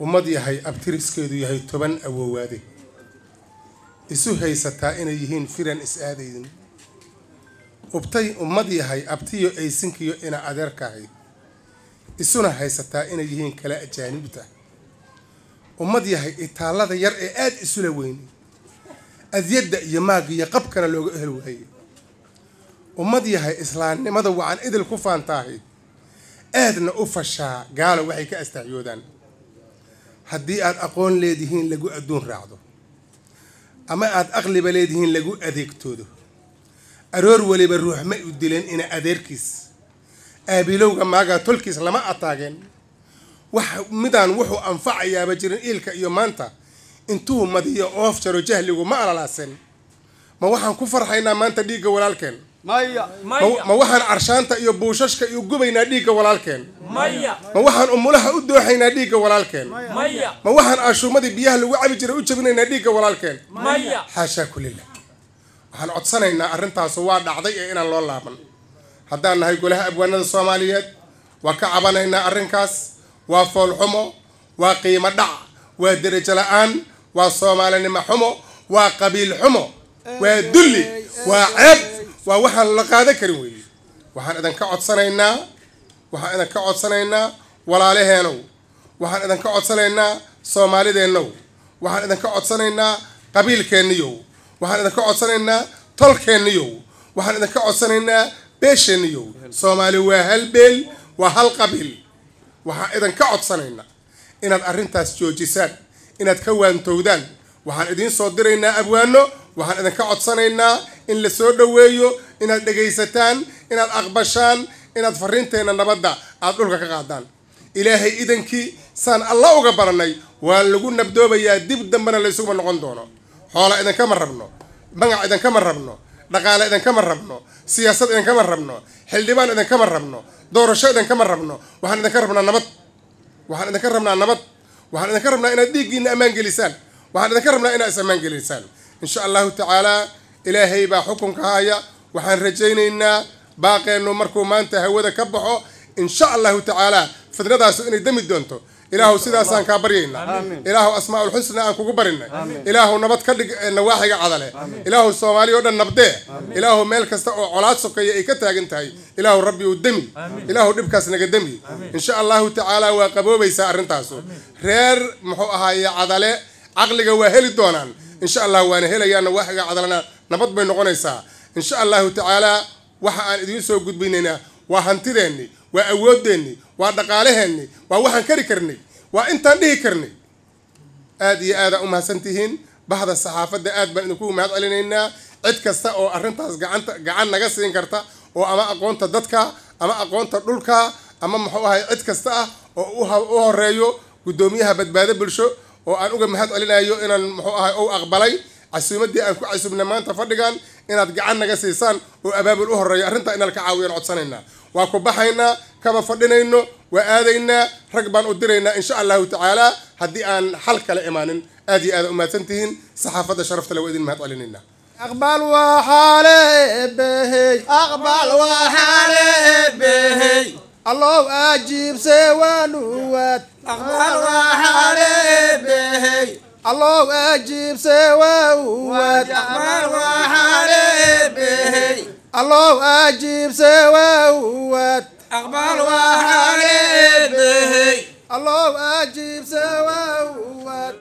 ummad yahay abtiriskeedu yahay toban awowaade isu haysataa inay yihiin firan is aadaydin ubtay ummad yahay abtiyo aysinkiyo ina adeerkahay isuna haysataa inay yihiin kala ajaanibta ummad yahay itaallada yar ee aad isula weyn adyadda iyo maag iyo qab kale looga ehel waayey ummad yahay islaamnimada wacan idil ku faantaahay aadna u fashaa gaalo waxay ka astaaxyoodaan haddii aad aqoon leedihiin lagu adduun raacdo ama aad aqliba leedihiin lagu adeegtoodo aroor weliba ruux may u dileen ina adeerkiis aabilowga maagaa tolkiis lama ataageen wax midaan wuxuu anfacayaaba jirin iilka iyo maanta intuu madiyo oof jaro jahligu ma alalaasin ma waxaan ku farxaynaa maanta dhiigga walaalkeen ma waxaan carshaanta iyo buushashka iyo gubaynaa dhiigga walaalkeen ma waxaan umulaha u dooxaynaa dhiigga walaalkeen ma waxaan aashuumadii biyaha lagu cabi jiray u jabinaynaa dhiigga walaalkeen xaashaa kulila waxaan codsanaynaa arrintaasu waa dhacday ee inaan loo laaban haddaan nahay golaha abwaanada soomaaliyeed waa ka cabanaynaa arrinkaas waa foolxumo waa qiimo dhac waa derajo la-aan waa soomaalinimo xumo waa qabiil xumo waa dulli waa ceeb waa waxaan la qaadan karin weeye waxaan idinka codsanaynaa waxaan idinka codsanaynaa walaalaheenow waxaan idinka codsanaynaa soomaalideennow waxaan idinka codsanaynaa qabiilkeenniyow waxaan idinka codsanaynaa tolkeenniyow waxaan idinka codsanaynaa beesheenniyow soomaali waa hal beel waa hal qabiil waxaan idinka codsanaynaa inaad arrintaas joojisaan inaad ka waantowdaan waxaan idiin soo diraynaa abwaano waxaan idinka codsanaynaa in la soo dhoweeyo inaad dhegaysataan inaad aqbashaan inaad fariinteenna nabadda aad dhulka ka qaadaan ilaahay idankii saan alla uga baranay waa lagu nabdoobayaa dib dambena laysuguma noqon doono xoola idinkama rabno magac idinkama rabno dhaqaale idinkama rabno siyaasad idinkama rabno xildhibaan idinkama rabno doorasho idinkama rabno waxaan idinka rabnaa nabad waxaan idinka rabnaa nabad waxaan idinka rabnaa inaad dhiiggiina ammaan gelisaan waxaan idinka rabnaa inaad is ammaan gelisaan insha allahu tacaalaa ilaahay baa xukunka haya waxaan rajaynaynaa baaqeennu markuu maanta hawada ka baxo insha allahu tacaalaa fidnadaasu inay dami doonto ilaahu sidaasaan kaa baryaynaa ilaahu asmaaulxusna aan kugu barinay ilaahu nabad ka dhig eh, nawaaxiga cadale ilaahu soomaaliya o dhan nabdee ilaahu meel kasta oo colaad sokeeya ay ka taagan tahay ilaahu rabbi uu demi ilaahu dhibkaas naga demi insha allahu tacaala waa qaboobaysaa arrintaasu reer muxuu ahaaye cadale caqliga waa heli doonaan insha allahu waana helayaana waxga cadalana nabad bay noqonaysaa insha allahu tacaala waxa aan idiin soo gudbinaynaa waa hantideenni waa awooddeenni waa dhaqaalaheenni waa waxaan kari karnay waa intaan dhihi karnay aada iyo u mahadsantihiin bahda saxaafadda aad baan idinku mahad celinaynaa cid kasta oo arrintaas gacanta gacan naga siin karta oo ama aqoonta dadka ama aqoonta dhulka ama muxuu ahay cid kasta ah oo u horeeyo guddoomiyaha badbaado bulsho oo aan uga mahad celinayo inaan muxuu ahay u aqbalay casuumaddii aan ku casubnay maanta fadhigan inaad gacan naga siisaan oo abaabul u horeeyo arrintaa inaan ka caawiyaan codsanaynaa waa ku baxaynaa kama fadhinayno waa aadaynaa rag baan u diraynaa insha allahu tacaala haddii aan xal kala imaanin aad iyo aada umahadsantihiin saxaafadda sharafta le waa idin mahad celinayna أقبل وحالي أقبل وحالي بهي الله أجيب سوانوات أقبل وحالي بهي الله أجيب سوانوات أقبل وحالي بهي الله أجيب سوانوات أقبل وحالي بهي الله أجيب سوانوات